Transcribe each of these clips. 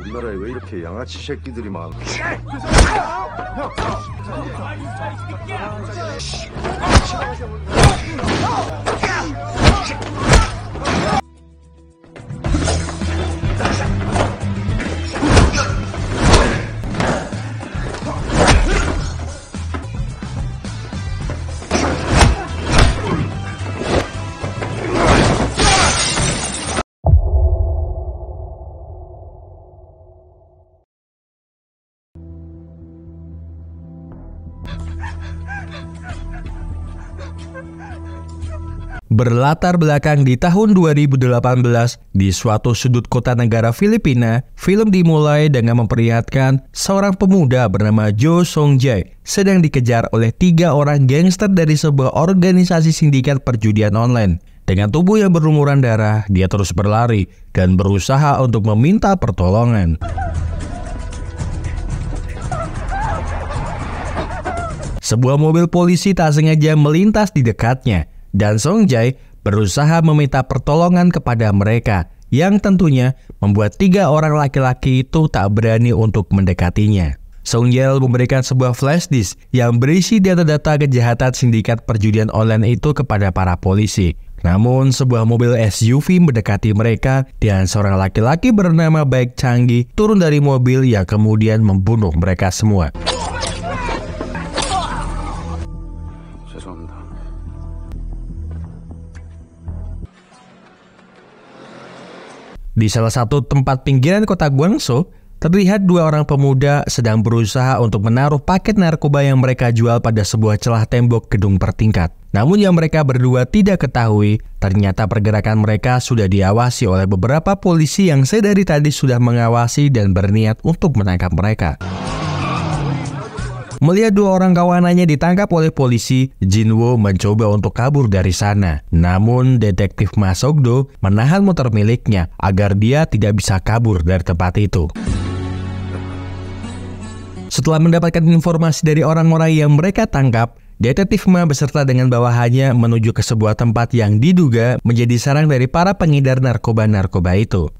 우리나라에 왜 이렇게 양아치 새끼들이 많아? Berlatar belakang di tahun 2018 di suatu sudut kota negara Filipina, film dimulai dengan memperlihatkan seorang pemuda bernama Jo Song Jae sedang dikejar oleh tiga orang gangster dari sebuah organisasi sindikat perjudian online. Dengan tubuh yang berlumuran darah, dia terus berlari dan berusaha untuk meminta pertolongan. Sebuah mobil polisi tak sengaja melintas di dekatnya dan Song Jae berusaha meminta pertolongan kepada mereka yang tentunya membuat tiga orang laki-laki itu tak berani untuk mendekatinya. Song Yel memberikan sebuah flash disk yang berisi data-data kejahatan sindikat perjudian online itu kepada para polisi. Namun, sebuah mobil SUV mendekati mereka dan seorang laki-laki bernama Baek Changi turun dari mobil yang kemudian membunuh mereka semua. Di salah satu tempat pinggiran kota Guangzhou, terlihat dua orang pemuda sedang berusaha untuk menaruh paket narkoba yang mereka jual pada sebuah celah tembok gedung pertingkat. Namun yang mereka berdua tidak ketahui, ternyata pergerakan mereka sudah diawasi oleh beberapa polisi yang sedari tadi sudah mengawasi dan berniat untuk menangkap mereka. Melihat dua orang kawanannya ditangkap oleh polisi, Jinwo mencoba untuk kabur dari sana. Namun, detektif Masogdo menahan motor miliknya agar dia tidak bisa kabur dari tempat itu. Setelah mendapatkan informasi dari orang-orang yang mereka tangkap, Detektif Ma beserta dengan bawahannya menuju ke sebuah tempat yang diduga menjadi sarang dari para pengedar narkoba-narkoba itu.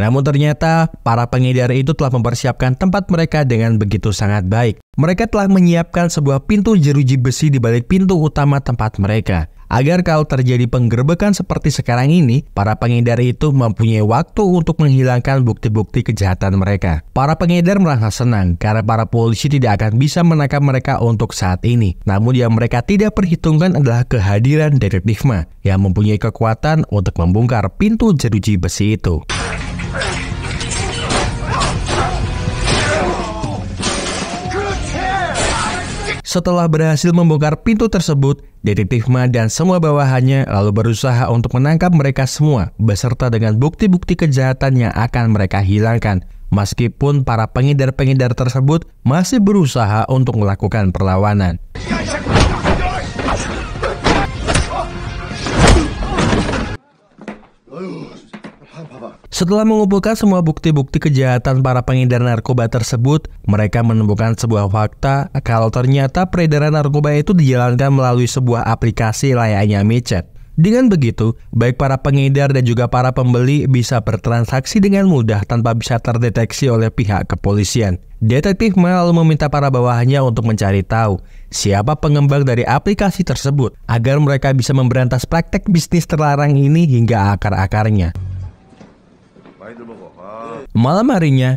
Namun ternyata para pengedar itu telah mempersiapkan tempat mereka dengan begitu sangat baik. Mereka telah menyiapkan sebuah pintu jeruji besi di balik pintu utama tempat mereka. Agar kalau terjadi penggerbekan seperti sekarang ini, para pengedar itu mempunyai waktu untuk menghilangkan bukti-bukti kejahatan mereka. Para pengedar merasa senang karena para polisi tidak akan bisa menangkap mereka untuk saat ini. Namun yang mereka tidak perhitungkan adalah kehadiran detektif Ma yang mempunyai kekuatan untuk membongkar pintu jeruji besi itu. Setelah berhasil membongkar pintu tersebut, detektif Ma dan semua bawahannya lalu berusaha untuk menangkap mereka semua beserta dengan bukti-bukti kejahatan yang akan mereka hilangkan. Meskipun para pengedar-pengedar tersebut masih berusaha untuk melakukan perlawanan. Setelah mengumpulkan semua bukti-bukti kejahatan para pengedar narkoba tersebut, mereka menemukan sebuah fakta kalau ternyata peredaran narkoba itu dijalankan melalui sebuah aplikasi layaknya micet. Dengan begitu, baik para pengedar dan juga para pembeli bisa bertransaksi dengan mudah tanpa bisa terdeteksi oleh pihak kepolisian. Detektif Mel meminta para bawahannya untuk mencari tahu siapa pengembang dari aplikasi tersebut agar mereka bisa memberantas praktek bisnis terlarang ini hingga akar-akarnya. Ah. Malam harinya,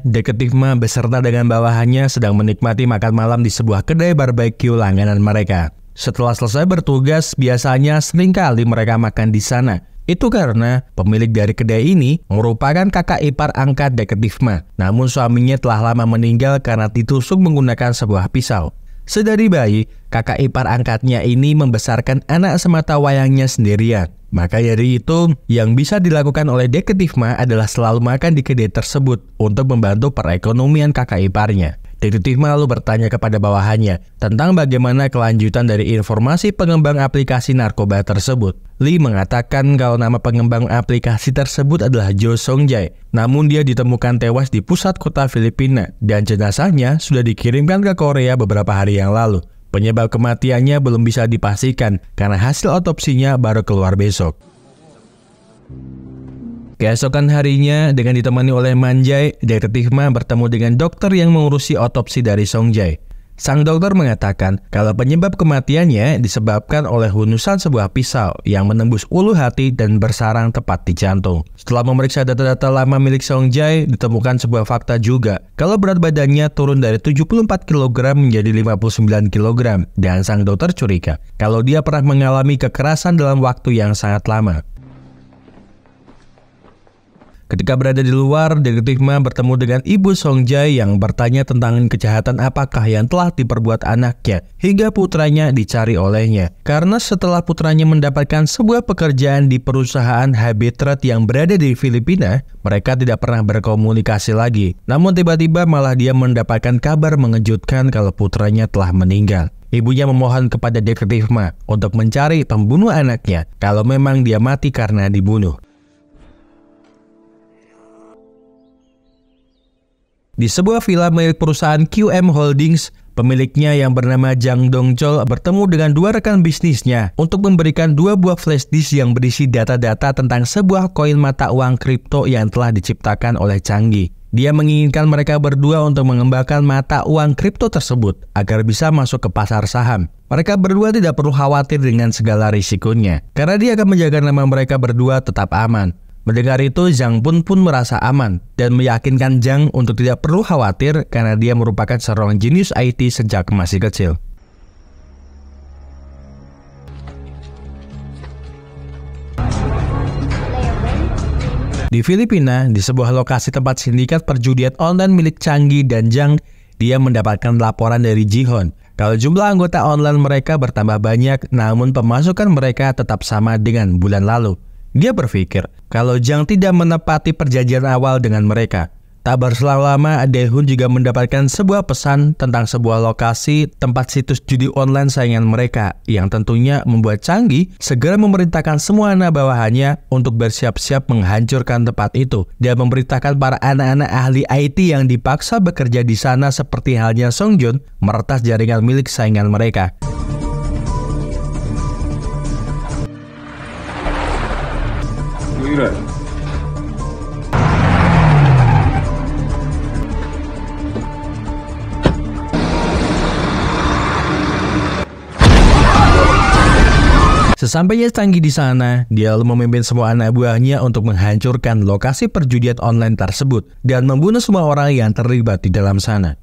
Ma beserta dengan bawahannya sedang menikmati makan malam di sebuah kedai barbeque langganan mereka. Setelah selesai bertugas, biasanya seringkali mereka makan di sana. Itu karena pemilik dari kedai ini merupakan kakak ipar angkat Ma. Namun suaminya telah lama meninggal karena ditusuk menggunakan sebuah pisau. Sedari bayi, kakak ipar angkatnya ini membesarkan anak semata wayangnya sendirian. Maka dari itu, yang bisa dilakukan oleh Deketifma adalah selalu makan di kedai tersebut untuk membantu perekonomian kakak iparnya. Detektif Tihma lalu bertanya kepada bawahannya tentang bagaimana kelanjutan dari informasi pengembang aplikasi narkoba tersebut. Lee mengatakan kalau nama pengembang aplikasi tersebut adalah Jo Songjai, namun dia ditemukan tewas di pusat kota Filipina dan jenazahnya sudah dikirimkan ke Korea beberapa hari yang lalu. Penyebab kematiannya belum bisa dipastikan karena hasil otopsinya baru keluar besok. Keesokan harinya, dengan ditemani oleh Manjai, detektif Ma bertemu dengan dokter yang mengurusi otopsi dari Song Songjai. Sang dokter mengatakan kalau penyebab kematiannya disebabkan oleh hunusan sebuah pisau yang menembus ulu hati dan bersarang tepat di jantung. Setelah memeriksa data-data lama milik Song Jai, ditemukan sebuah fakta juga kalau berat badannya turun dari 74 kg menjadi 59 kg dan sang dokter curiga kalau dia pernah mengalami kekerasan dalam waktu yang sangat lama. Ketika berada di luar, detektif Ma bertemu dengan ibu Song Jae yang bertanya tentang kejahatan apakah yang telah diperbuat anaknya hingga putranya dicari olehnya. Karena setelah putranya mendapatkan sebuah pekerjaan di perusahaan Habitat yang berada di Filipina, mereka tidak pernah berkomunikasi lagi. Namun tiba-tiba malah dia mendapatkan kabar mengejutkan kalau putranya telah meninggal. Ibunya memohon kepada detektif Ma untuk mencari pembunuh anaknya kalau memang dia mati karena dibunuh. Di sebuah villa milik perusahaan QM Holdings, pemiliknya yang bernama Jang Dongchol bertemu dengan dua rekan bisnisnya untuk memberikan dua buah flash disk yang berisi data-data tentang sebuah koin mata uang kripto yang telah diciptakan oleh Changi. Dia menginginkan mereka berdua untuk mengembangkan mata uang kripto tersebut agar bisa masuk ke pasar saham. Mereka berdua tidak perlu khawatir dengan segala risikonya, karena dia akan menjaga nama mereka berdua tetap aman. Mendengar itu, Zhang Bun pun merasa aman dan meyakinkan Zhang untuk tidak perlu khawatir karena dia merupakan seorang jenius IT sejak masih kecil. Di Filipina, di sebuah lokasi tempat sindikat perjudian online milik Changi dan Zhang, dia mendapatkan laporan dari Jihon kalau jumlah anggota online mereka bertambah banyak, namun pemasukan mereka tetap sama dengan bulan lalu. Dia berpikir kalau Jang tidak menepati perjanjian awal dengan mereka. Tak berselang lama, Adehun juga mendapatkan sebuah pesan tentang sebuah lokasi tempat situs judi online saingan mereka yang tentunya membuat Canggih segera memerintahkan semua anak bawahannya untuk bersiap-siap menghancurkan tempat itu. Dia memerintahkan para anak-anak ahli IT yang dipaksa bekerja di sana seperti halnya Song Jun meretas jaringan milik saingan mereka. Sesampainya Tanggi di sana, dia memimpin semua anak buahnya untuk menghancurkan lokasi perjudian online tersebut dan membunuh semua orang yang terlibat di dalam sana.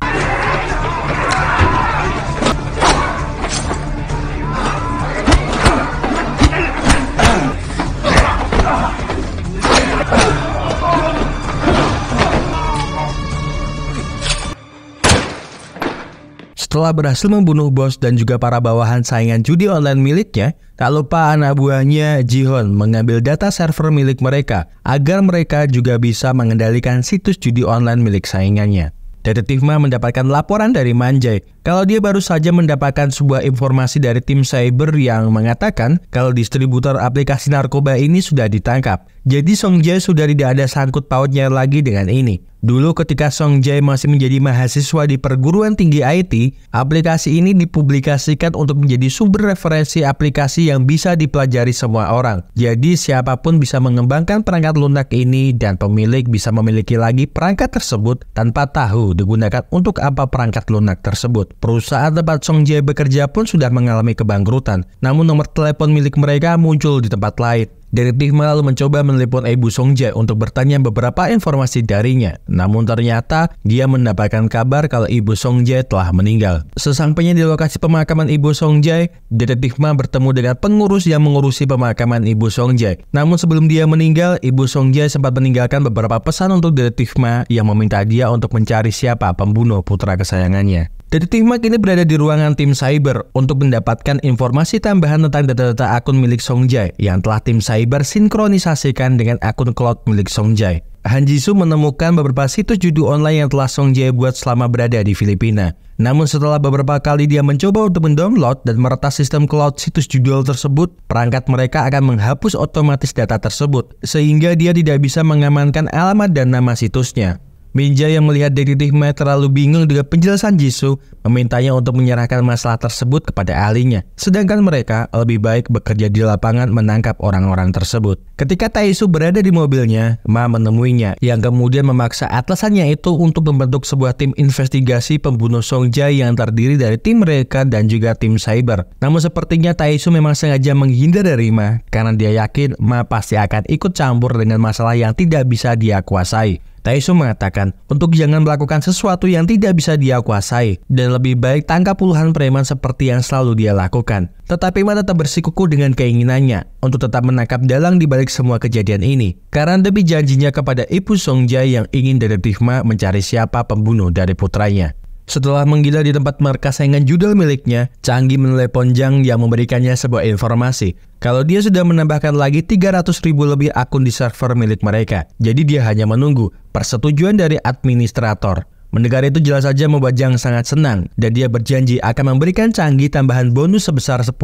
Setelah berhasil membunuh bos dan juga para bawahan saingan judi online miliknya, tak lupa anak buahnya Jihon mengambil data server milik mereka agar mereka juga bisa mengendalikan situs judi online milik saingannya. Detektif Ma mendapatkan laporan dari Manjai kalau dia baru saja mendapatkan sebuah informasi dari tim cyber yang mengatakan kalau distributor aplikasi narkoba ini sudah ditangkap. Jadi Song Jae sudah tidak ada sangkut pautnya lagi dengan ini. Dulu ketika Song Jae masih menjadi mahasiswa di perguruan tinggi IT, aplikasi ini dipublikasikan untuk menjadi sumber referensi aplikasi yang bisa dipelajari semua orang. Jadi siapapun bisa mengembangkan perangkat lunak ini dan pemilik bisa memiliki lagi perangkat tersebut tanpa tahu digunakan untuk apa perangkat lunak tersebut. Perusahaan tempat Song Jae bekerja pun sudah mengalami kebangkrutan, namun nomor telepon milik mereka muncul di tempat lain. Detektif Ma lalu mencoba menelpon Ibu Songja untuk bertanya beberapa informasi darinya. Namun ternyata dia mendapatkan kabar kalau Ibu Songja telah meninggal. Sesampainya di lokasi pemakaman Ibu Songja, Detektif Ma bertemu dengan pengurus yang mengurusi pemakaman Ibu Songja. Namun sebelum dia meninggal, Ibu Songja sempat meninggalkan beberapa pesan untuk Detektif Ma yang meminta dia untuk mencari siapa pembunuh putra kesayangannya. Detektif Mark ini berada di ruangan tim cyber untuk mendapatkan informasi tambahan tentang data-data akun milik Song Jae yang telah tim cyber sinkronisasikan dengan akun cloud milik Song Jae. Han Ji Jisoo menemukan beberapa situs judi online yang telah Song Jae buat selama berada di Filipina. Namun setelah beberapa kali dia mencoba untuk mendownload dan meretas sistem cloud situs judul tersebut, perangkat mereka akan menghapus otomatis data tersebut, sehingga dia tidak bisa mengamankan alamat dan nama situsnya. Minja yang melihat Dedi Rihma terlalu bingung dengan penjelasan Jisoo memintanya untuk menyerahkan masalah tersebut kepada ahlinya. Sedangkan mereka lebih baik bekerja di lapangan menangkap orang-orang tersebut. Ketika Taisu berada di mobilnya, Ma menemuinya yang kemudian memaksa atasannya itu untuk membentuk sebuah tim investigasi pembunuh Songja yang terdiri dari tim mereka dan juga tim cyber. Namun sepertinya Taisu memang sengaja menghindar dari Ma karena dia yakin Ma pasti akan ikut campur dengan masalah yang tidak bisa dia kuasai. Taisu mengatakan untuk jangan melakukan sesuatu yang tidak bisa dia kuasai dan lebih baik tangkap puluhan preman seperti yang selalu dia lakukan. Tetapi Ma tetap bersikukuh dengan keinginannya untuk tetap menangkap dalang di balik semua kejadian ini karena demi janjinya kepada Ibu Songja yang ingin detektif Ma mencari siapa pembunuh dari putranya. Setelah menggila di tempat markas saingan judul miliknya, Canggi menelepon Jang yang memberikannya sebuah informasi. Kalau dia sudah menambahkan lagi 300 ribu lebih akun di server milik mereka, jadi dia hanya menunggu persetujuan dari administrator. Mendengar itu jelas saja membuat Jang sangat senang dan dia berjanji akan memberikan Canggi tambahan bonus sebesar 10%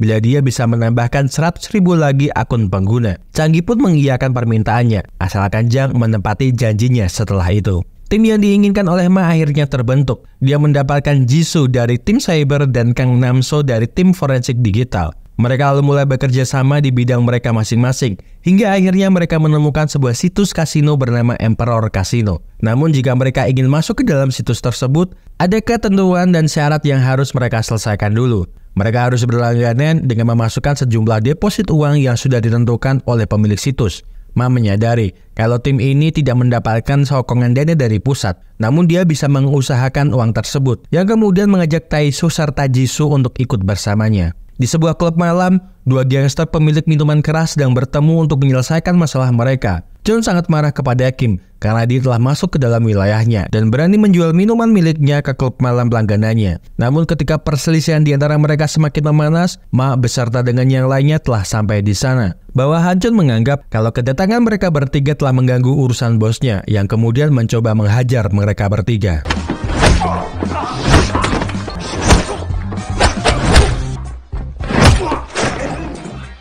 bila dia bisa menambahkan 100 ribu lagi akun pengguna. Canggi pun mengiyakan permintaannya asalkan Jang menempati janjinya setelah itu. Tim yang diinginkan oleh Ma akhirnya terbentuk. Dia mendapatkan Jisoo dari tim cyber dan Kang Namso dari tim forensik digital. Mereka lalu mulai bekerja sama di bidang mereka masing-masing, hingga akhirnya mereka menemukan sebuah situs kasino bernama Emperor Casino. Namun jika mereka ingin masuk ke dalam situs tersebut, ada ketentuan dan syarat yang harus mereka selesaikan dulu. Mereka harus berlangganan dengan memasukkan sejumlah deposit uang yang sudah ditentukan oleh pemilik situs. Ma menyadari kalau tim ini tidak mendapatkan sokongan dana dari pusat, namun dia bisa mengusahakan uang tersebut, yang kemudian mengajak Taisu serta Jisoo untuk ikut bersamanya. Di sebuah klub malam, dua gangster pemilik minuman keras sedang bertemu untuk menyelesaikan masalah mereka. John sangat marah kepada Kim karena dia telah masuk ke dalam wilayahnya dan berani menjual minuman miliknya ke klub malam langganannya. Namun ketika perselisihan di antara mereka semakin memanas, Ma beserta dengan yang lainnya telah sampai di sana. Bahwa Hanchun menganggap kalau kedatangan mereka bertiga telah mengganggu urusan bosnya yang kemudian mencoba menghajar mereka bertiga.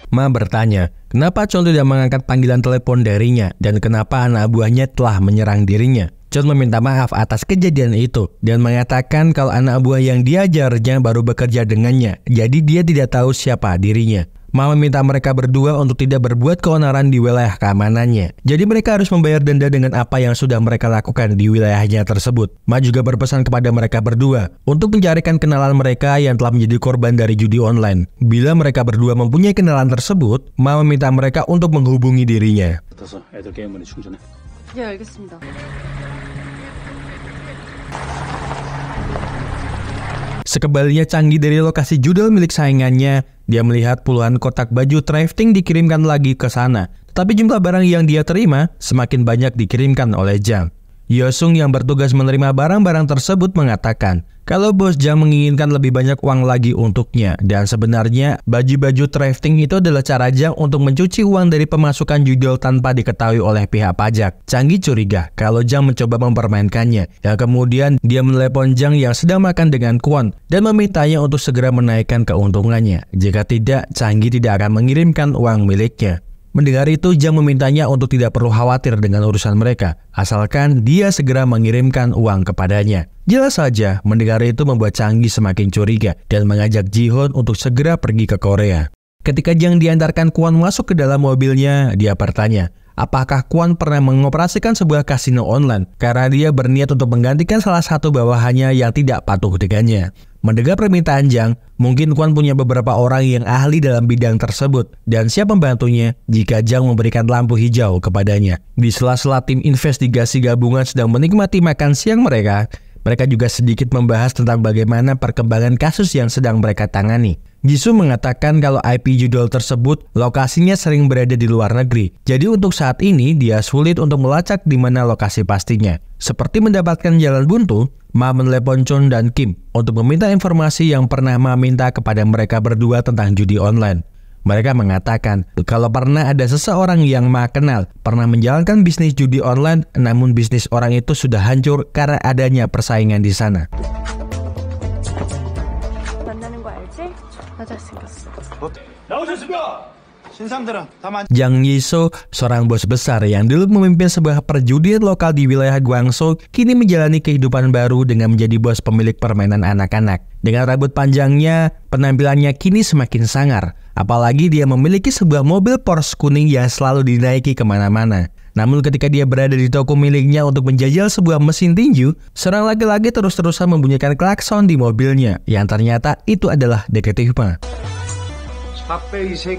Ma bertanya, kenapa John tidak mengangkat panggilan telepon darinya dan kenapa anak buahnya telah menyerang dirinya. John meminta maaf atas kejadian itu dan mengatakan kalau anak buah yang diajarnya baru bekerja dengannya, jadi dia tidak tahu siapa dirinya. Ma meminta mereka berdua untuk tidak berbuat keonaran di wilayah keamanannya. Jadi mereka harus membayar denda dengan apa yang sudah mereka lakukan di wilayahnya tersebut. Ma juga berpesan kepada mereka berdua untuk mencarikan kenalan mereka yang telah menjadi korban dari judi online. Bila mereka berdua mempunyai kenalan tersebut, Ma meminta mereka untuk menghubungi dirinya. Ya, Sekebalnya canggih dari lokasi judul milik saingannya, dia melihat puluhan kotak baju thrifting dikirimkan lagi ke sana, tapi jumlah barang yang dia terima semakin banyak dikirimkan oleh Jang. Yosung yang bertugas menerima barang-barang tersebut mengatakan, kalau bos Jang menginginkan lebih banyak uang lagi untuknya, dan sebenarnya baju-baju thrifting itu adalah cara Jang untuk mencuci uang dari pemasukan judul tanpa diketahui oleh pihak pajak. Canggi curiga kalau Jang mencoba mempermainkannya, yang kemudian dia menelepon Jang yang sedang makan dengan Kwon dan memintanya untuk segera menaikkan keuntungannya. Jika tidak, Canggi tidak akan mengirimkan uang miliknya. Mendengar itu, Jang memintanya untuk tidak perlu khawatir dengan urusan mereka, asalkan dia segera mengirimkan uang kepadanya. Jelas saja, mendengar itu membuat Changi semakin curiga dan mengajak Jihoon untuk segera pergi ke Korea. Ketika Jang diantarkan Kwon masuk ke dalam mobilnya, dia bertanya, apakah Kwon pernah mengoperasikan sebuah kasino online karena dia berniat untuk menggantikan salah satu bawahannya yang tidak patuh dengannya. Mendengar permintaan Jang, mungkin Kwan punya beberapa orang yang ahli dalam bidang tersebut dan siap membantunya jika Jang memberikan lampu hijau kepadanya. Di sela-sela tim investigasi gabungan sedang menikmati makan siang mereka, mereka juga sedikit membahas tentang bagaimana perkembangan kasus yang sedang mereka tangani. Jisoo mengatakan kalau IP judul tersebut lokasinya sering berada di luar negeri. Jadi untuk saat ini dia sulit untuk melacak di mana lokasi pastinya. Seperti mendapatkan jalan buntu, Ma menelepon Chun dan Kim untuk meminta informasi yang pernah Ma minta kepada mereka berdua tentang judi online. Mereka mengatakan, kalau pernah ada seseorang yang ma kenal, pernah menjalankan bisnis judi online, namun bisnis orang itu sudah hancur karena adanya persaingan di sana. Jang Yiso, seorang bos besar yang dulu memimpin sebuah perjudian lokal di wilayah Guangzhou, kini menjalani kehidupan baru dengan menjadi bos pemilik permainan anak-anak. Dengan rambut panjangnya, penampilannya kini semakin sangar. Apalagi dia memiliki sebuah mobil Porsche kuning yang selalu dinaiki kemana-mana. Namun ketika dia berada di toko miliknya untuk menjajal sebuah mesin tinju, seorang laki-laki terus-terusan membunyikan klakson di mobilnya, yang ternyata itu adalah detektif Ma. Ya,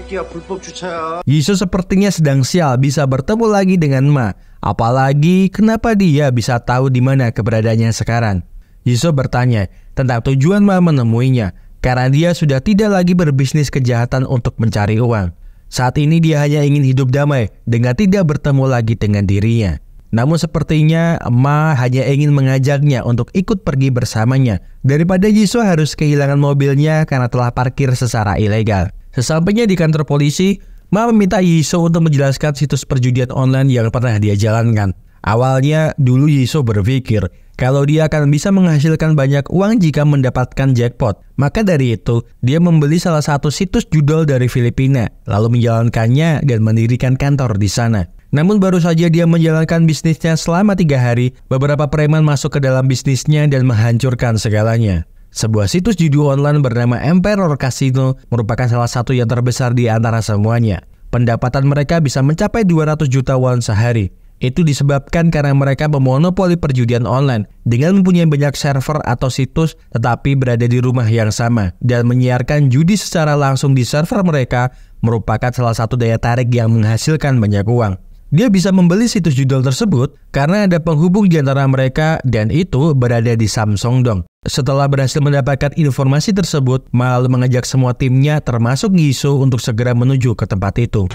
ya. Yesus sepertinya sedang sial bisa bertemu lagi dengan Ma. Apalagi kenapa dia bisa tahu di mana keberadaannya sekarang. Yesus bertanya tentang tujuan Ma menemuinya karena dia sudah tidak lagi berbisnis kejahatan untuk mencari uang. Saat ini dia hanya ingin hidup damai dengan tidak bertemu lagi dengan dirinya. Namun sepertinya Ma hanya ingin mengajaknya untuk ikut pergi bersamanya daripada Jisoo harus kehilangan mobilnya karena telah parkir secara ilegal. Sesampainya di kantor polisi, Ma meminta Jisoo untuk menjelaskan situs perjudian online yang pernah dia jalankan. Awalnya dulu Jisoo berpikir kalau dia akan bisa menghasilkan banyak uang jika mendapatkan jackpot, maka dari itu dia membeli salah satu situs judol dari Filipina, lalu menjalankannya dan mendirikan kantor di sana. Namun baru saja dia menjalankan bisnisnya selama tiga hari, beberapa preman masuk ke dalam bisnisnya dan menghancurkan segalanya. Sebuah situs judi online bernama Emperor Casino merupakan salah satu yang terbesar di antara semuanya. Pendapatan mereka bisa mencapai 200 juta won sehari. Itu disebabkan karena mereka memonopoli perjudian online dengan mempunyai banyak server atau situs tetapi berada di rumah yang sama dan menyiarkan judi secara langsung di server mereka merupakan salah satu daya tarik yang menghasilkan banyak uang. Dia bisa membeli situs judul tersebut karena ada penghubung di antara mereka dan itu berada di Samsung Dong. Setelah berhasil mendapatkan informasi tersebut, Mal mengajak semua timnya termasuk Giso untuk segera menuju ke tempat itu.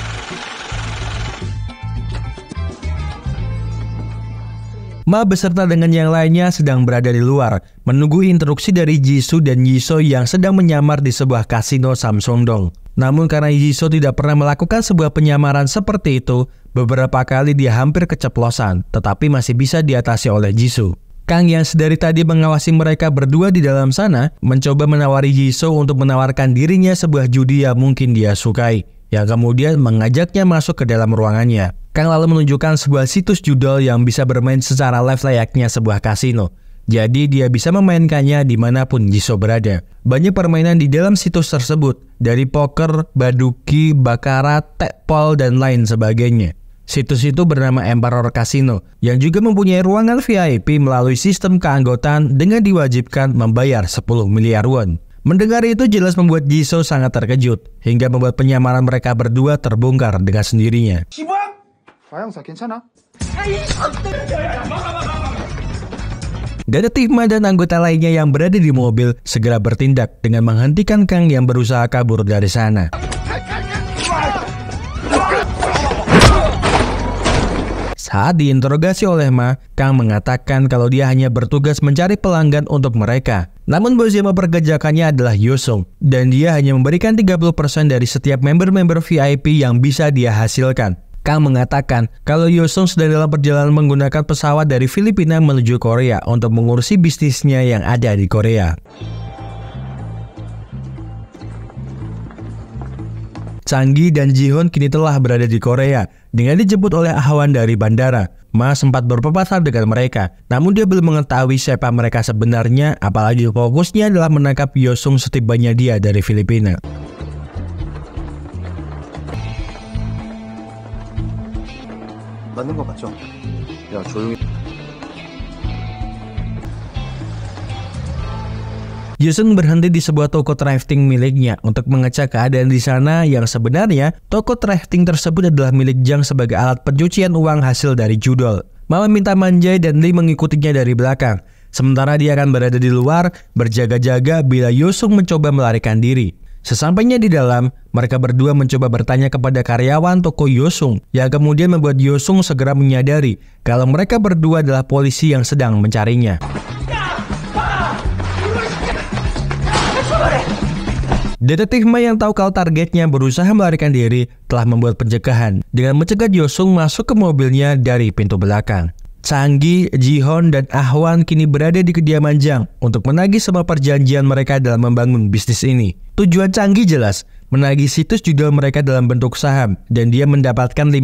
Ma beserta dengan yang lainnya sedang berada di luar, menunggu instruksi dari Jisoo dan Yiso yang sedang menyamar di sebuah kasino Samsung-dong. Namun karena Jisoo tidak pernah melakukan sebuah penyamaran seperti itu, beberapa kali dia hampir keceplosan, tetapi masih bisa diatasi oleh Jisoo. Kang yang sedari tadi mengawasi mereka berdua di dalam sana, mencoba menawari Jisoo untuk menawarkan dirinya sebuah judi yang mungkin dia sukai yang kemudian mengajaknya masuk ke dalam ruangannya. Kang lalu menunjukkan sebuah situs judol yang bisa bermain secara live layaknya sebuah kasino. Jadi dia bisa memainkannya dimanapun Jiso berada. Banyak permainan di dalam situs tersebut, dari poker, baduki, bakara, tekpol, dan lain sebagainya. Situs itu bernama Emperor Casino, yang juga mempunyai ruangan VIP melalui sistem keanggotaan dengan diwajibkan membayar 10 miliar won. Mendengar itu jelas membuat Jisoo sangat terkejut, hingga membuat penyamaran mereka berdua terbongkar dengan sendirinya. Detektif Tima dan anggota lainnya yang berada di mobil segera bertindak dengan menghentikan Kang yang berusaha kabur dari sana. Saat diinterogasi oleh Ma, Kang mengatakan kalau dia hanya bertugas mencari pelanggan untuk mereka. Namun bos yang memperkerjakannya adalah Yusung, dan dia hanya memberikan 30% dari setiap member-member VIP yang bisa dia hasilkan. Kang mengatakan kalau Yusung sedang dalam perjalanan menggunakan pesawat dari Filipina menuju Korea untuk mengurusi bisnisnya yang ada di Korea. Canggi dan Jihoon kini telah berada di Korea dengan dijemput oleh Ahwan dari bandara. Ma sempat berpapasan dengan mereka, namun dia belum mengetahui siapa mereka sebenarnya, apalagi fokusnya adalah menangkap Yosung setibanya dia dari Filipina. Jason berhenti di sebuah toko thrifting miliknya untuk mengecek keadaan di sana yang sebenarnya toko thrifting tersebut adalah milik Jang sebagai alat pencucian uang hasil dari judol. Mama minta Manjai dan Lee mengikutinya dari belakang. Sementara dia akan berada di luar, berjaga-jaga bila Yosung mencoba melarikan diri. Sesampainya di dalam, mereka berdua mencoba bertanya kepada karyawan toko Yosung yang kemudian membuat Yosung segera menyadari kalau mereka berdua adalah polisi yang sedang mencarinya. Detektif Ma yang tahu kalau targetnya berusaha melarikan diri telah membuat pencegahan dengan mencegah Yosung masuk ke mobilnya dari pintu belakang. Sanggi, Jihon, dan Ahwan kini berada di kediaman Jang untuk menagih semua perjanjian mereka dalam membangun bisnis ini. Tujuan Canggi jelas, menagih situs judul mereka dalam bentuk saham dan dia mendapatkan 50%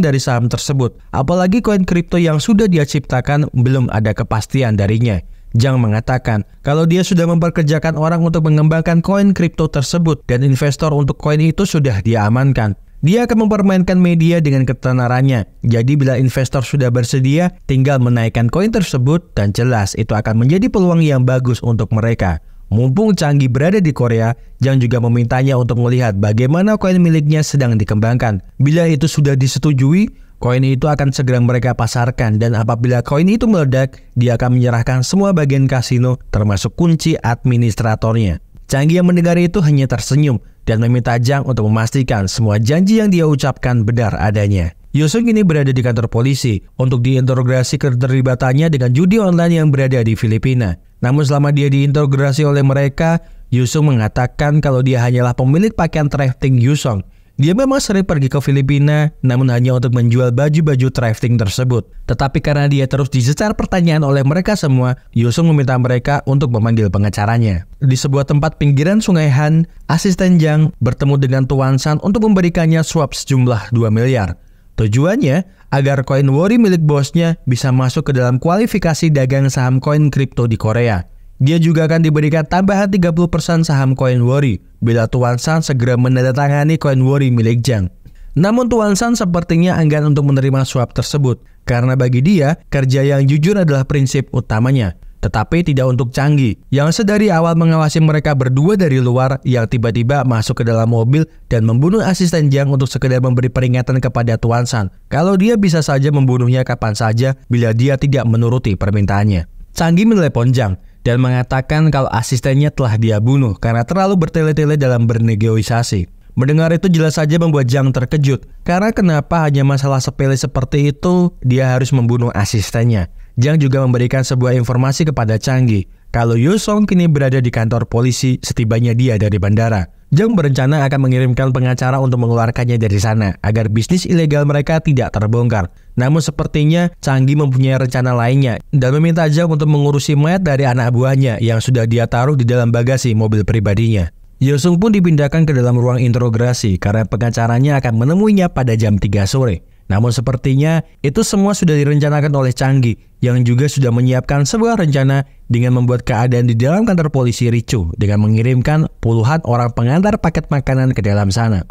dari saham tersebut. Apalagi koin kripto yang sudah dia ciptakan belum ada kepastian darinya. Jang mengatakan, kalau dia sudah memperkerjakan orang untuk mengembangkan koin kripto tersebut dan investor untuk koin itu sudah diamankan. Dia akan mempermainkan media dengan ketenarannya. Jadi bila investor sudah bersedia, tinggal menaikkan koin tersebut dan jelas itu akan menjadi peluang yang bagus untuk mereka. Mumpung canggih berada di Korea, Jang juga memintanya untuk melihat bagaimana koin miliknya sedang dikembangkan. Bila itu sudah disetujui, Koin itu akan segera mereka pasarkan dan apabila koin itu meledak, dia akan menyerahkan semua bagian kasino termasuk kunci administratornya. Canggih yang mendengar itu hanya tersenyum dan meminta Jang untuk memastikan semua janji yang dia ucapkan benar adanya. Yusung kini berada di kantor polisi untuk diinterogasi keterlibatannya dengan judi online yang berada di Filipina. Namun selama dia diinterogasi oleh mereka, Yusung mengatakan kalau dia hanyalah pemilik pakaian thrifting Yusong. Dia memang sering pergi ke Filipina, namun hanya untuk menjual baju-baju thrifting tersebut. Tetapi karena dia terus dicecar pertanyaan oleh mereka semua, Yosung meminta mereka untuk memanggil pengacaranya. Di sebuah tempat pinggiran Sungai Han, asisten Jang bertemu dengan Tuan San untuk memberikannya suap sejumlah 2 miliar. Tujuannya agar koin worry milik bosnya bisa masuk ke dalam kualifikasi dagang saham koin kripto di Korea. Dia juga akan diberikan tambahan 30% saham Coin Worry bila Tuan San segera menandatangani Coin Worry milik Jang. Namun Tuan San sepertinya enggan untuk menerima suap tersebut karena bagi dia kerja yang jujur adalah prinsip utamanya. Tetapi tidak untuk Canggi yang sedari awal mengawasi mereka berdua dari luar yang tiba-tiba masuk ke dalam mobil dan membunuh asisten Jang untuk sekedar memberi peringatan kepada Tuan San kalau dia bisa saja membunuhnya kapan saja bila dia tidak menuruti permintaannya. Canggi menelepon Jang dan mengatakan kalau asistennya telah dia bunuh karena terlalu bertele-tele dalam bernegosiasi. Mendengar itu jelas saja membuat Zhang terkejut, karena kenapa hanya masalah sepele seperti itu dia harus membunuh asistennya. Zhang juga memberikan sebuah informasi kepada Canggih, kalau Yosong kini berada di kantor polisi setibanya dia dari bandara. Jung berencana akan mengirimkan pengacara untuk mengeluarkannya dari sana agar bisnis ilegal mereka tidak terbongkar. Namun sepertinya Canggi mempunyai rencana lainnya dan meminta Jung untuk mengurusi mayat dari anak buahnya yang sudah dia taruh di dalam bagasi mobil pribadinya. Yosung pun dipindahkan ke dalam ruang interogasi karena pengacaranya akan menemuinya pada jam 3 sore. Namun sepertinya itu semua sudah direncanakan oleh Canggi yang juga sudah menyiapkan sebuah rencana dengan membuat keadaan di dalam kantor polisi ricu dengan mengirimkan puluhan orang pengantar paket makanan ke dalam sana.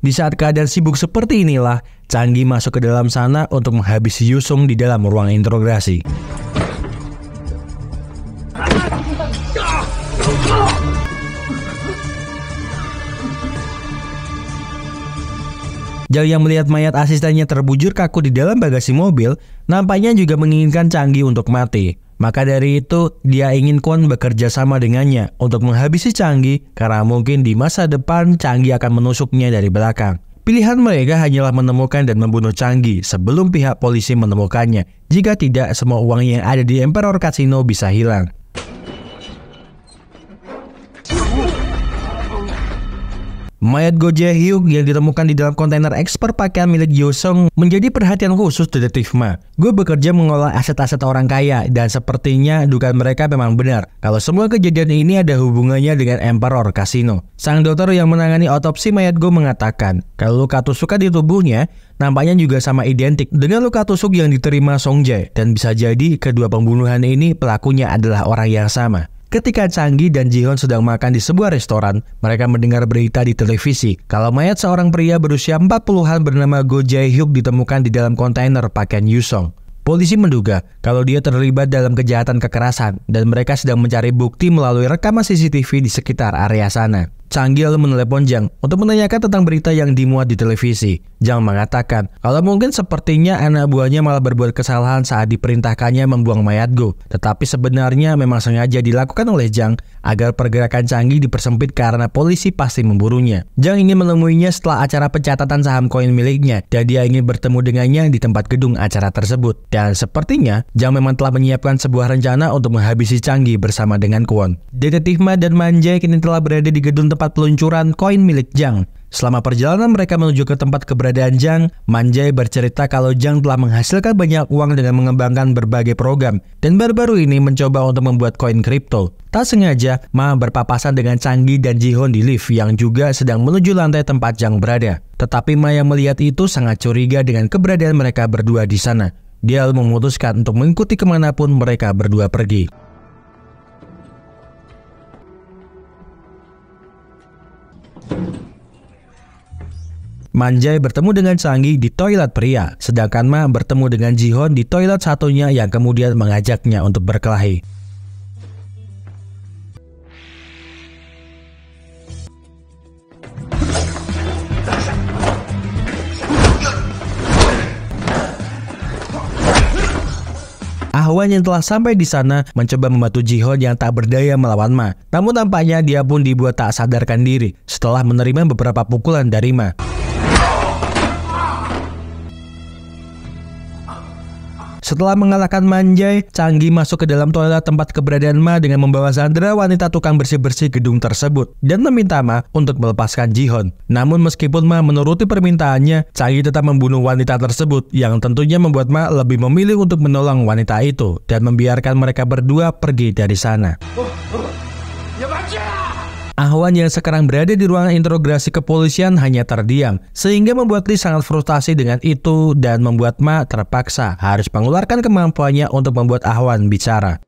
Di saat keadaan sibuk seperti inilah, Canggi masuk ke dalam sana untuk menghabisi Yusung di dalam ruang interogasi. Jauh yang melihat mayat asistennya terbujur kaku di dalam bagasi mobil, nampaknya juga menginginkan Canggih untuk mati. Maka dari itu, dia ingin Kwon bekerja sama dengannya untuk menghabisi Canggih karena mungkin di masa depan Canggih akan menusuknya dari belakang. Pilihan mereka hanyalah menemukan dan membunuh Canggih sebelum pihak polisi menemukannya. Jika tidak, semua uang yang ada di Emperor Casino bisa hilang. Mayat Go Hyuk yang ditemukan di dalam kontainer ekspor pakaian milik Yosong menjadi perhatian khusus detektif Ma. Gue bekerja mengolah aset-aset orang kaya dan sepertinya dugaan mereka memang benar. Kalau semua kejadian ini ada hubungannya dengan Emperor Casino. Sang dokter yang menangani otopsi mayat Go mengatakan, kalau luka tusuk di tubuhnya, nampaknya juga sama identik dengan luka tusuk yang diterima Song Jae dan bisa jadi kedua pembunuhan ini pelakunya adalah orang yang sama. Ketika Changi dan Jihon sedang makan di sebuah restoran, mereka mendengar berita di televisi kalau mayat seorang pria berusia 40-an bernama Go Jae Hyuk ditemukan di dalam kontainer pakaian Yusong. Polisi menduga kalau dia terlibat dalam kejahatan kekerasan dan mereka sedang mencari bukti melalui rekaman CCTV di sekitar area sana. Canggih lalu menelepon Jang untuk menanyakan tentang berita yang dimuat di televisi. Jang mengatakan, kalau mungkin sepertinya anak buahnya malah berbuat kesalahan saat diperintahkannya membuang mayat Go. Tetapi sebenarnya memang sengaja dilakukan oleh Jang agar pergerakan Canggih dipersempit karena polisi pasti memburunya. Jang ingin menemuinya setelah acara pencatatan saham koin miliknya dan dia ingin bertemu dengannya di tempat gedung acara tersebut. Dan sepertinya Jang memang telah menyiapkan sebuah rencana untuk menghabisi Canggih bersama dengan Kwon. Detektif Ma dan Manjai kini telah berada di gedung tempat tempat peluncuran koin milik Jang. Selama perjalanan mereka menuju ke tempat keberadaan Jang, Manjai bercerita kalau Jang telah menghasilkan banyak uang dengan mengembangkan berbagai program, dan baru-baru ini mencoba untuk membuat koin kripto. Tak sengaja, Ma berpapasan dengan Canggih dan Jihon di lift yang juga sedang menuju lantai tempat Jang berada. Tetapi Ma yang melihat itu sangat curiga dengan keberadaan mereka berdua di sana. Dia memutuskan untuk mengikuti kemanapun mereka berdua pergi. Manjai bertemu dengan Sanggi di toilet pria, sedangkan Ma bertemu dengan Jihon di toilet satunya yang kemudian mengajaknya untuk berkelahi. Hwan yang telah sampai di sana mencoba membantu Jihon yang tak berdaya melawan Ma. Namun tampaknya dia pun dibuat tak sadarkan diri setelah menerima beberapa pukulan dari Ma. Setelah mengalahkan Manjai, Canggi masuk ke dalam toilet tempat keberadaan Ma dengan membawa Sandra wanita tukang bersih-bersih gedung tersebut dan meminta Ma untuk melepaskan Jihon. Namun meskipun Ma menuruti permintaannya, Canggi tetap membunuh wanita tersebut yang tentunya membuat Ma lebih memilih untuk menolong wanita itu dan membiarkan mereka berdua pergi dari sana. Oh, oh. Ahwan yang sekarang berada di ruangan interogasi kepolisian hanya terdiam, sehingga membuat Lee sangat frustasi dengan itu dan membuat Ma terpaksa harus mengeluarkan kemampuannya untuk membuat Ahwan bicara.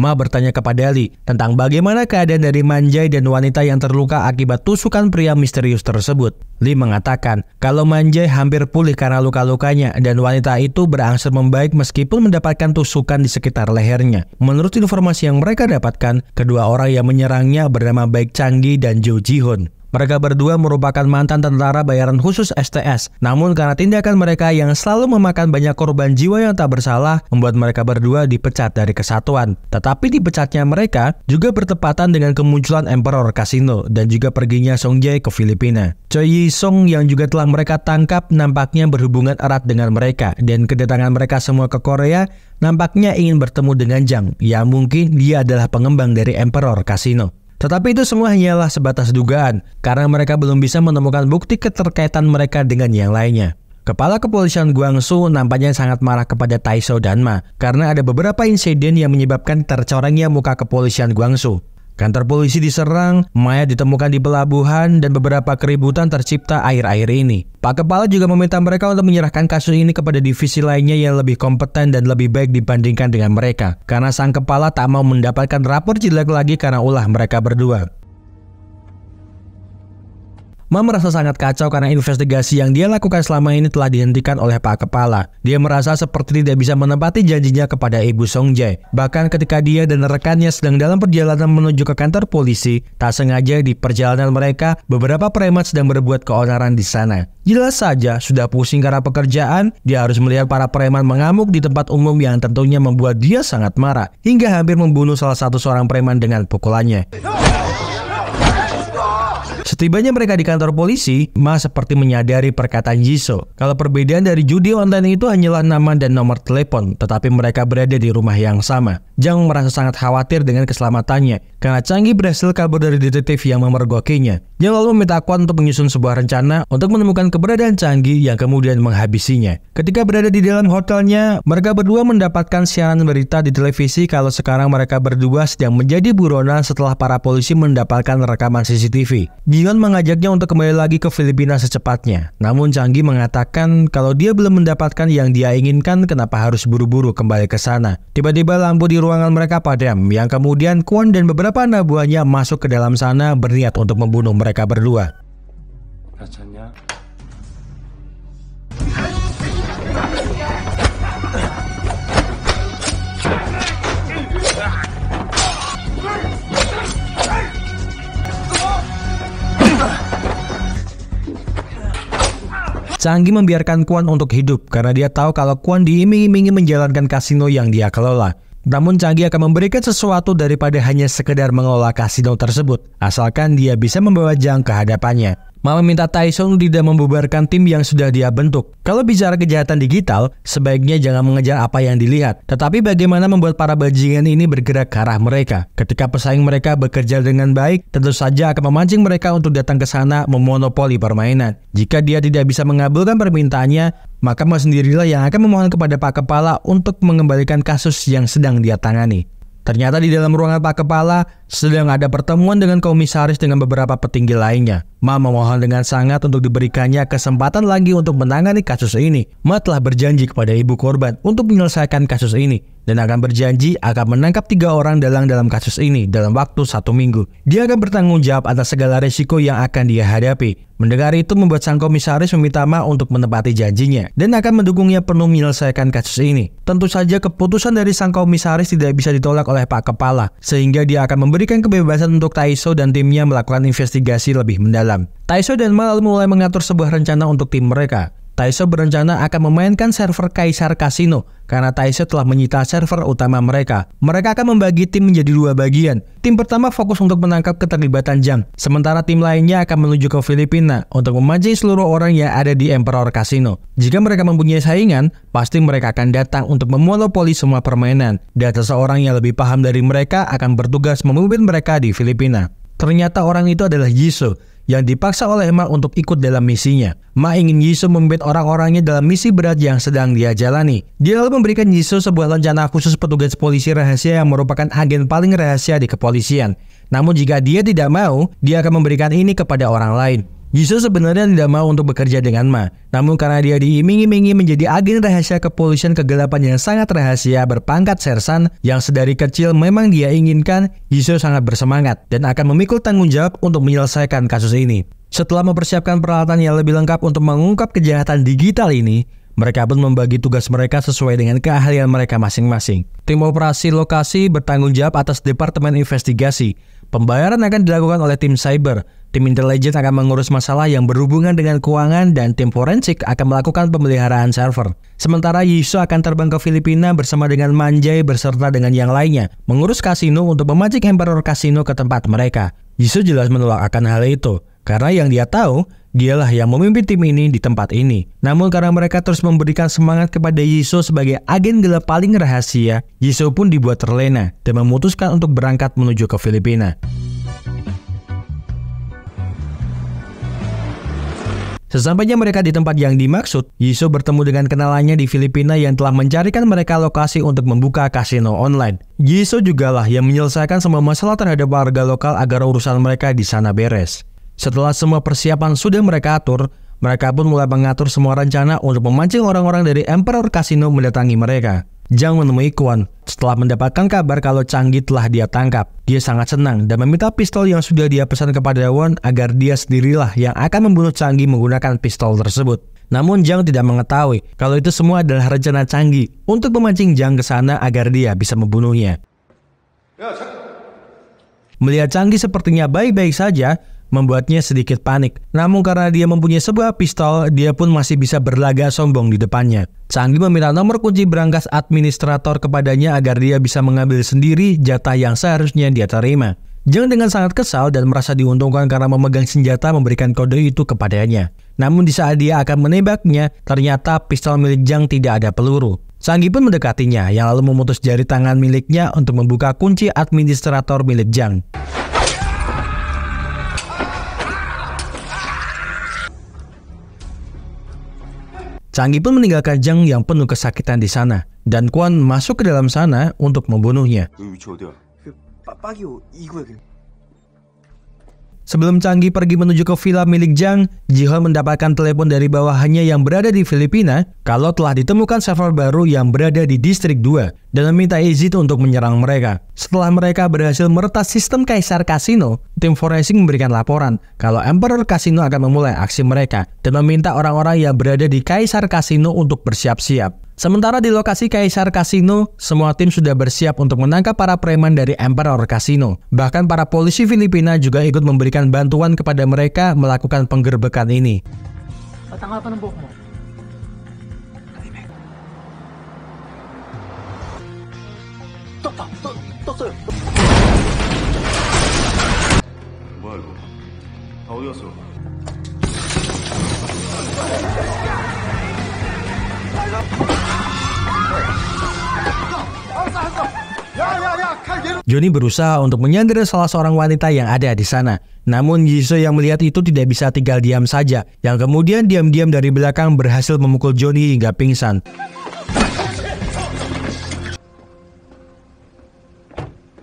Ma bertanya kepada Li tentang bagaimana keadaan dari Manjai dan wanita yang terluka akibat tusukan pria misterius tersebut. Li mengatakan kalau Manjai hampir pulih karena luka-lukanya dan wanita itu berangsur membaik meskipun mendapatkan tusukan di sekitar lehernya. Menurut informasi yang mereka dapatkan, kedua orang yang menyerangnya bernama Baik Canggi dan Jo Ji Hoon. Mereka berdua merupakan mantan tentara bayaran khusus STS. Namun karena tindakan mereka yang selalu memakan banyak korban jiwa yang tak bersalah, membuat mereka berdua dipecat dari kesatuan. Tetapi dipecatnya mereka juga bertepatan dengan kemunculan Emperor Casino dan juga perginya Song Jae ke Filipina. Choi Yi Song yang juga telah mereka tangkap nampaknya berhubungan erat dengan mereka dan kedatangan mereka semua ke Korea nampaknya ingin bertemu dengan Jang. Yang mungkin dia adalah pengembang dari Emperor Casino. Tetapi itu semua hanyalah sebatas dugaan, karena mereka belum bisa menemukan bukti keterkaitan mereka dengan yang lainnya. Kepala Kepolisian Guangzhou nampaknya sangat marah kepada Taiso dan Ma karena ada beberapa insiden yang menyebabkan tercorengnya muka Kepolisian Guangzhou. Kantor polisi diserang, mayat ditemukan di pelabuhan, dan beberapa keributan tercipta air-air ini. Pak Kepala juga meminta mereka untuk menyerahkan kasus ini kepada divisi lainnya yang lebih kompeten dan lebih baik dibandingkan dengan mereka, karena sang kepala tak mau mendapatkan rapor jelek lagi karena ulah mereka berdua. Ma merasa sangat kacau karena investigasi yang dia lakukan selama ini telah dihentikan oleh Pak Kepala. Dia merasa seperti tidak bisa menepati janjinya kepada Ibu Song Jae. Bahkan ketika dia dan rekannya sedang dalam perjalanan menuju ke kantor polisi, tak sengaja di perjalanan mereka, beberapa preman sedang berbuat keonaran di sana. Jelas saja, sudah pusing karena pekerjaan, dia harus melihat para preman mengamuk di tempat umum yang tentunya membuat dia sangat marah, hingga hampir membunuh salah satu seorang preman dengan pukulannya. Setibanya mereka di kantor polisi, Ma seperti menyadari perkataan Jisoo. Kalau perbedaan dari judi online itu hanyalah nama dan nomor telepon, tetapi mereka berada di rumah yang sama. Jang merasa sangat khawatir dengan keselamatannya, karena Canggih berhasil kabur dari detektif yang memergokinya. Jang lalu meminta Kwan untuk menyusun sebuah rencana untuk menemukan keberadaan Canggih yang kemudian menghabisinya. Ketika berada di dalam hotelnya, mereka berdua mendapatkan siaran berita di televisi kalau sekarang mereka berdua sedang menjadi buronan setelah para polisi mendapatkan rekaman CCTV. Dion mengajaknya untuk kembali lagi ke Filipina secepatnya. Namun Canggih mengatakan kalau dia belum mendapatkan yang dia inginkan kenapa harus buru-buru kembali ke sana. Tiba-tiba lampu di ruangan mereka padam yang kemudian Kwon dan beberapa anak buahnya masuk ke dalam sana berniat untuk membunuh mereka berdua. Nah, Canggi membiarkan Kwan untuk hidup karena dia tahu kalau Kwan diiming-imingi menjalankan kasino yang dia kelola. Namun Canggih akan memberikan sesuatu daripada hanya sekedar mengelola kasino tersebut, asalkan dia bisa membawa Jang ke hadapannya malah minta Tyson tidak membubarkan tim yang sudah dia bentuk. Kalau bicara kejahatan digital, sebaiknya jangan mengejar apa yang dilihat, tetapi bagaimana membuat para bajingan ini bergerak ke arah mereka. Ketika pesaing mereka bekerja dengan baik, tentu saja akan memancing mereka untuk datang ke sana memonopoli permainan. Jika dia tidak bisa mengabulkan permintaannya, maka mau sendirilah yang akan memohon kepada Pak Kepala untuk mengembalikan kasus yang sedang dia tangani. Ternyata di dalam ruangan Pak Kepala sedang ada pertemuan dengan komisaris dengan beberapa petinggi lainnya. Ma memohon dengan sangat untuk diberikannya kesempatan lagi untuk menangani kasus ini. Ma telah berjanji kepada ibu korban untuk menyelesaikan kasus ini dan akan berjanji akan menangkap tiga orang dalang dalam kasus ini dalam waktu satu minggu. Dia akan bertanggung jawab atas segala risiko yang akan dia hadapi. Mendengar itu membuat sang komisaris meminta Ma untuk menepati janjinya dan akan mendukungnya penuh menyelesaikan kasus ini. Tentu saja keputusan dari sang komisaris tidak bisa ditolak oleh Pak Kepala sehingga dia akan memberikan kebebasan untuk Taiso dan timnya melakukan investigasi lebih mendalam. Taiso dan Ma lalu mulai mengatur sebuah rencana untuk tim mereka. Taiso berencana akan memainkan server Kaisar Casino karena Taiso telah menyita server utama mereka. Mereka akan membagi tim menjadi dua bagian. Tim pertama fokus untuk menangkap keterlibatan Jang, sementara tim lainnya akan menuju ke Filipina untuk memancing seluruh orang yang ada di Emperor Casino. Jika mereka mempunyai saingan, pasti mereka akan datang untuk memonopoli semua permainan, Data seorang yang lebih paham dari mereka akan bertugas memimpin mereka di Filipina. Ternyata orang itu adalah Jisoo, yang dipaksa oleh Ma untuk ikut dalam misinya. Ma ingin Yesus membimbing orang-orangnya dalam misi berat yang sedang dia jalani. Dia lalu memberikan Yesus sebuah rencana khusus petugas polisi rahasia yang merupakan agen paling rahasia di kepolisian. Namun jika dia tidak mau, dia akan memberikan ini kepada orang lain. Yusuf sebenarnya tidak mau untuk bekerja dengan Ma, namun karena dia diiming-imingi menjadi agen rahasia kepolisian kegelapan yang sangat rahasia berpangkat sersan yang sedari kecil memang dia inginkan, Yusuf sangat bersemangat dan akan memikul tanggung jawab untuk menyelesaikan kasus ini. Setelah mempersiapkan peralatan yang lebih lengkap untuk mengungkap kejahatan digital ini, mereka pun membagi tugas mereka sesuai dengan keahlian mereka masing-masing. Tim operasi lokasi bertanggung jawab atas Departemen Investigasi, Pembayaran akan dilakukan oleh tim cyber. Tim intelijen akan mengurus masalah yang berhubungan dengan keuangan dan tim forensik akan melakukan pemeliharaan server. Sementara Yiso akan terbang ke Filipina bersama dengan Manjay berserta dengan yang lainnya, mengurus kasino untuk memancing Emperor Kasino ke tempat mereka. Yiso jelas menolak akan hal itu. Karena yang dia tahu, dialah yang memimpin tim ini di tempat ini. Namun karena mereka terus memberikan semangat kepada Yiso sebagai agen gelap paling rahasia, Yiso pun dibuat terlena dan memutuskan untuk berangkat menuju ke Filipina. Sesampainya mereka di tempat yang dimaksud, Yiso bertemu dengan kenalannya di Filipina yang telah mencarikan mereka lokasi untuk membuka kasino online. Yiso juga lah yang menyelesaikan semua masalah terhadap warga lokal agar urusan mereka di sana beres. Setelah semua persiapan sudah mereka atur, mereka pun mulai mengatur semua rencana untuk memancing orang-orang dari Emperor Casino mendatangi mereka. Jang menemui Kuan. Setelah mendapatkan kabar kalau Canggi telah dia tangkap, dia sangat senang dan meminta pistol yang sudah dia pesan kepada Wan agar dia sendirilah yang akan membunuh Canggi menggunakan pistol tersebut. Namun Jang tidak mengetahui kalau itu semua adalah rencana Canggi untuk memancing Jang ke sana agar dia bisa membunuhnya. Ya, Melihat Canggi sepertinya baik-baik saja, membuatnya sedikit panik. Namun karena dia mempunyai sebuah pistol, dia pun masih bisa berlaga sombong di depannya. Sandi meminta nomor kunci berangkas administrator kepadanya agar dia bisa mengambil sendiri jatah yang seharusnya dia terima. Jeng dengan sangat kesal dan merasa diuntungkan karena memegang senjata memberikan kode itu kepadanya. Namun di saat dia akan menembaknya, ternyata pistol milik Jang tidak ada peluru. Sanggi pun mendekatinya, yang lalu memutus jari tangan miliknya untuk membuka kunci administrator milik Jang. Canggih pun meninggalkan jeng yang penuh kesakitan di sana, dan Kwan masuk ke dalam sana untuk membunuhnya. Sebelum Canggi pergi menuju ke villa milik Jang, Jihon mendapatkan telepon dari bawahannya yang berada di Filipina kalau telah ditemukan server baru yang berada di Distrik 2 dan meminta izin untuk menyerang mereka. Setelah mereka berhasil meretas sistem Kaisar Casino, tim forensik memberikan laporan kalau Emperor Casino akan memulai aksi mereka dan meminta orang-orang yang berada di Kaisar Casino untuk bersiap-siap. Sementara di lokasi Kaisar Casino, semua tim sudah bersiap untuk menangkap para preman dari Emperor Casino. Bahkan para polisi Filipina juga ikut memberikan bantuan kepada mereka melakukan penggerbekan ini. Batang apa nembokmu? Joni berusaha untuk menyandera salah seorang wanita yang ada di sana. Namun Jisoo yang melihat itu tidak bisa tinggal diam saja, yang kemudian diam-diam dari belakang berhasil memukul Joni hingga pingsan.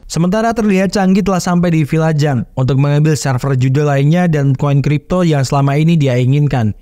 Sementara terlihat Canggih telah sampai di Villa Jang untuk mengambil server judul lainnya dan koin kripto yang selama ini dia inginkan.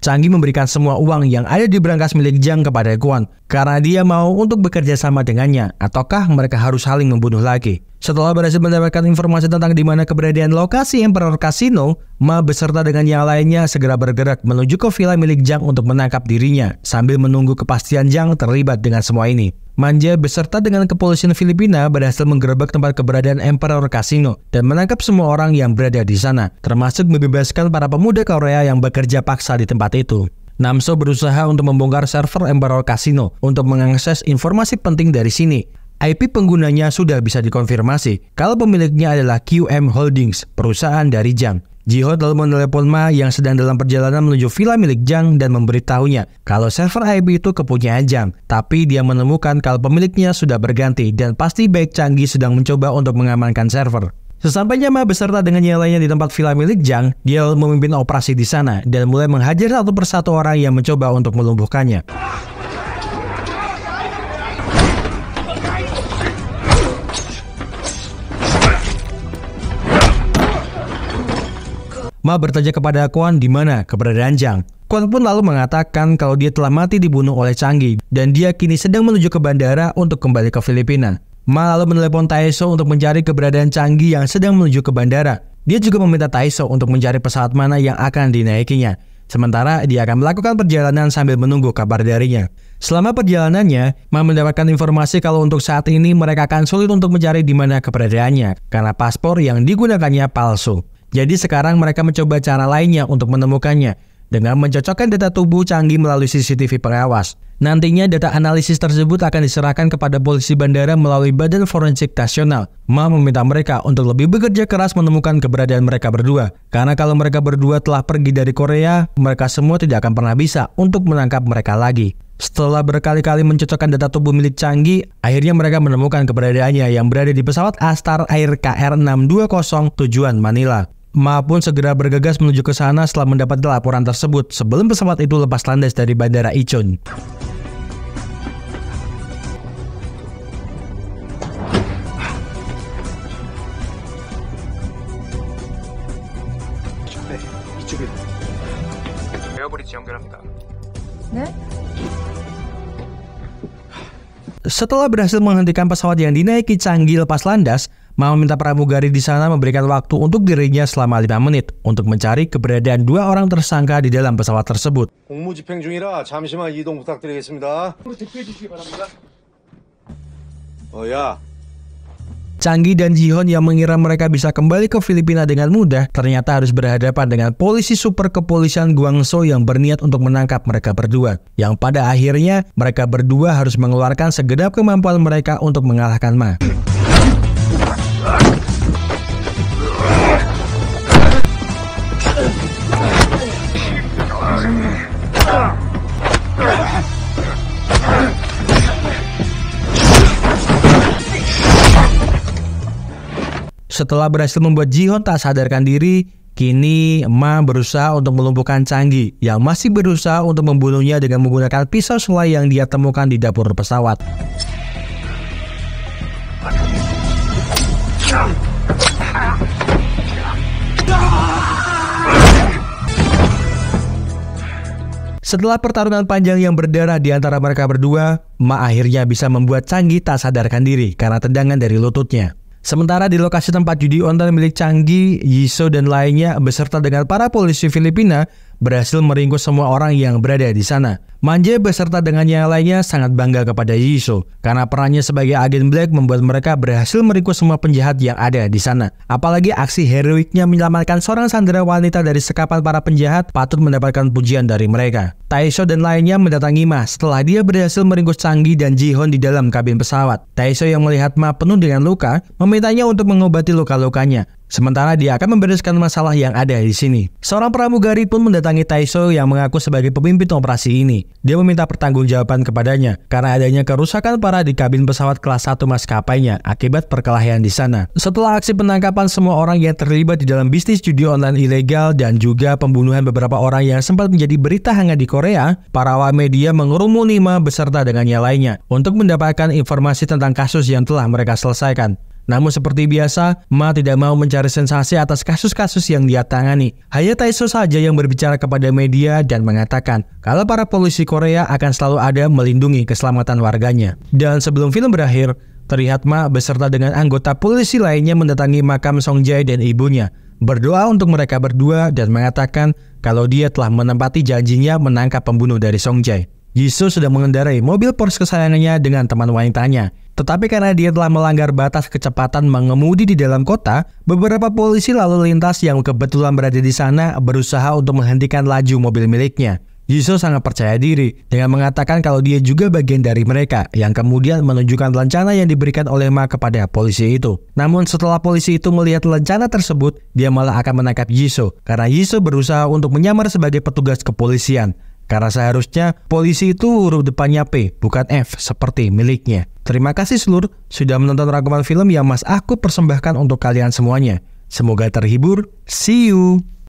Canggih memberikan semua uang yang ada di berangkas milik Jang kepada Guan karena dia mau untuk bekerja sama dengannya ataukah mereka harus saling membunuh lagi. Setelah berhasil mendapatkan informasi tentang di mana keberadaan lokasi Emperor Casino, Ma beserta dengan yang lainnya segera bergerak menuju ke villa milik Jang untuk menangkap dirinya sambil menunggu kepastian Jang terlibat dengan semua ini. Manja beserta dengan kepolisian Filipina berhasil menggerebek tempat keberadaan Emperor Casino dan menangkap semua orang yang berada di sana, termasuk membebaskan para pemuda Korea yang bekerja paksa di tempat itu. Namso berusaha untuk membongkar server Emperor Casino untuk mengakses informasi penting dari sini. IP penggunanya sudah bisa dikonfirmasi kalau pemiliknya adalah QM Holdings, perusahaan dari Jang. Jihon lalu menelepon Ma yang sedang dalam perjalanan menuju villa milik Jang dan memberitahunya kalau server IP itu kepunyaan Jang. Tapi dia menemukan kalau pemiliknya sudah berganti dan pasti baik canggih sedang mencoba untuk mengamankan server. Sesampainya Ma beserta dengan yang lainnya di tempat villa milik Jang, dia memimpin operasi di sana dan mulai menghajar satu persatu orang yang mencoba untuk melumpuhkannya. Ma bertanya kepada Kwan di mana keberadaan Jang. Kwan pun lalu mengatakan kalau dia telah mati dibunuh oleh Changi dan dia kini sedang menuju ke bandara untuk kembali ke Filipina. Ma lalu menelepon Taeso untuk mencari keberadaan Changi yang sedang menuju ke bandara. Dia juga meminta Taeso untuk mencari pesawat mana yang akan dinaikinya. Sementara dia akan melakukan perjalanan sambil menunggu kabar darinya. Selama perjalanannya, Ma mendapatkan informasi kalau untuk saat ini mereka akan sulit untuk mencari di mana keberadaannya karena paspor yang digunakannya palsu. Jadi sekarang mereka mencoba cara lainnya untuk menemukannya dengan mencocokkan data tubuh canggih melalui CCTV pengawas. Nantinya data analisis tersebut akan diserahkan kepada polisi bandara melalui Badan Forensik Nasional. Ma meminta mereka untuk lebih bekerja keras menemukan keberadaan mereka berdua. Karena kalau mereka berdua telah pergi dari Korea, mereka semua tidak akan pernah bisa untuk menangkap mereka lagi. Setelah berkali-kali mencocokkan data tubuh milik Canggih, akhirnya mereka menemukan keberadaannya yang berada di pesawat Astar Air KR620 tujuan Manila. Ma pun segera bergegas menuju ke sana setelah mendapat laporan tersebut sebelum pesawat itu lepas landas dari Bandara Icheon. Setelah berhasil menghentikan pesawat yang dinaiki canggih lepas landas, Mau minta pramugari di sana memberikan waktu untuk dirinya selama 5 menit untuk mencari keberadaan dua orang tersangka di dalam pesawat tersebut. Oh ya, Canggih dan Jihon yang mengira mereka bisa kembali ke Filipina dengan mudah ternyata harus berhadapan dengan polisi super kepolisian Guangzhou yang berniat untuk menangkap mereka berdua. Yang pada akhirnya mereka berdua harus mengeluarkan segedap kemampuan mereka untuk mengalahkan Ma. Setelah berhasil membuat Jihon tak sadarkan diri, kini Ma berusaha untuk melumpuhkan Canggi yang masih berusaha untuk membunuhnya dengan menggunakan pisau selai yang dia temukan di dapur pesawat. Setelah pertarungan panjang yang berdarah di antara mereka berdua, Ma akhirnya bisa membuat Canggi tak sadarkan diri karena tendangan dari lututnya. Sementara di lokasi tempat judi online milik Canggi, Yiso dan lainnya beserta dengan para polisi Filipina berhasil meringkus semua orang yang berada di sana. Manje beserta dengan yang lainnya sangat bangga kepada Jisoo karena perannya sebagai agen Black membuat mereka berhasil meringkus semua penjahat yang ada di sana. Apalagi aksi heroiknya menyelamatkan seorang sandera wanita dari sekapan para penjahat patut mendapatkan pujian dari mereka. Taisho dan lainnya mendatangi Ma setelah dia berhasil meringkus Sanggi dan Jihon di dalam kabin pesawat. Taisho yang melihat Ma penuh dengan luka memintanya untuk mengobati luka-lukanya. Sementara dia akan membereskan masalah yang ada di sini. Seorang pramugari pun mendatangi Taiso yang mengaku sebagai pemimpin operasi ini. Dia meminta pertanggungjawaban kepadanya karena adanya kerusakan parah di kabin pesawat kelas 1 maskapainya akibat perkelahian di sana. Setelah aksi penangkapan semua orang yang terlibat di dalam bisnis judi online ilegal dan juga pembunuhan beberapa orang yang sempat menjadi berita hangat di Korea, para awak media mengerumuni Ma beserta dengannya lainnya untuk mendapatkan informasi tentang kasus yang telah mereka selesaikan. Namun seperti biasa, Ma tidak mau mencari sensasi atas kasus-kasus yang dia tangani. Hanya Taiso saja yang berbicara kepada media dan mengatakan kalau para polisi Korea akan selalu ada melindungi keselamatan warganya. Dan sebelum film berakhir, terlihat Ma beserta dengan anggota polisi lainnya mendatangi makam Song Jae dan ibunya, berdoa untuk mereka berdua dan mengatakan kalau dia telah menempati janjinya menangkap pembunuh dari Song Jae. Jisoo sedang mengendarai mobil Porsche kesayangannya dengan teman wanitanya. Tetapi karena dia telah melanggar batas kecepatan mengemudi di dalam kota, beberapa polisi lalu lintas yang kebetulan berada di sana berusaha untuk menghentikan laju mobil miliknya. Jisoo sangat percaya diri dengan mengatakan kalau dia juga bagian dari mereka yang kemudian menunjukkan lencana yang diberikan oleh Ma kepada polisi itu. Namun setelah polisi itu melihat lencana tersebut, dia malah akan menangkap Jisoo karena Jisoo berusaha untuk menyamar sebagai petugas kepolisian. Karena seharusnya polisi itu huruf depannya P bukan F seperti miliknya. Terima kasih seluruh sudah menonton rangkuman film yang Mas aku persembahkan untuk kalian semuanya. Semoga terhibur. See you.